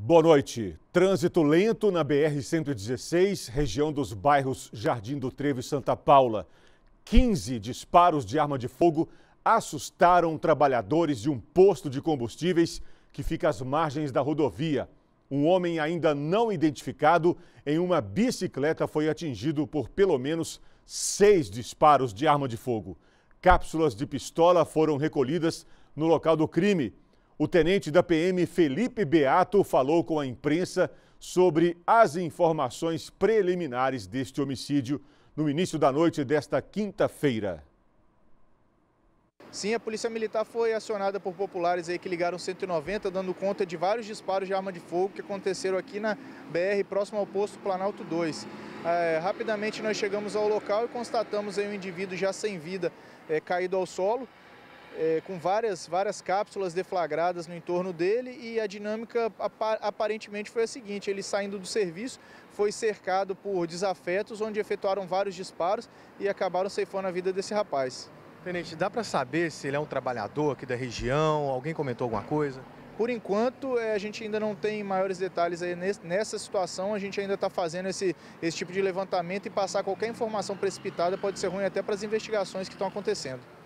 Boa noite. Trânsito lento na BR-116, região dos bairros Jardim do Trevo e Santa Paula. 15 disparos de arma de fogo assustaram trabalhadores de um posto de combustíveis que fica às margens da rodovia. Um homem ainda não identificado em uma bicicleta foi atingido por pelo menos seis disparos de arma de fogo. Cápsulas de pistola foram recolhidas no local do crime. O tenente da PM Felipe Beato falou com a imprensa sobre as informações preliminares deste homicídio no início da noite desta quinta-feira. Sim, a Polícia Militar foi acionada por populares aí que ligaram 190, dando conta de vários disparos de arma de fogo que aconteceram aqui na BR, próximo ao posto Planalto 2. É, rapidamente nós chegamos ao local e constatamos aí um indivíduo já sem vida é, caído ao solo é, com várias, várias cápsulas deflagradas no entorno dele e a dinâmica aparentemente foi a seguinte, ele saindo do serviço foi cercado por desafetos onde efetuaram vários disparos e acabaram ceifando a vida desse rapaz. Tenente, dá para saber se ele é um trabalhador aqui da região? Alguém comentou alguma coisa? Por enquanto, é, a gente ainda não tem maiores detalhes aí nessa situação. A gente ainda está fazendo esse, esse tipo de levantamento e passar qualquer informação precipitada pode ser ruim até para as investigações que estão acontecendo.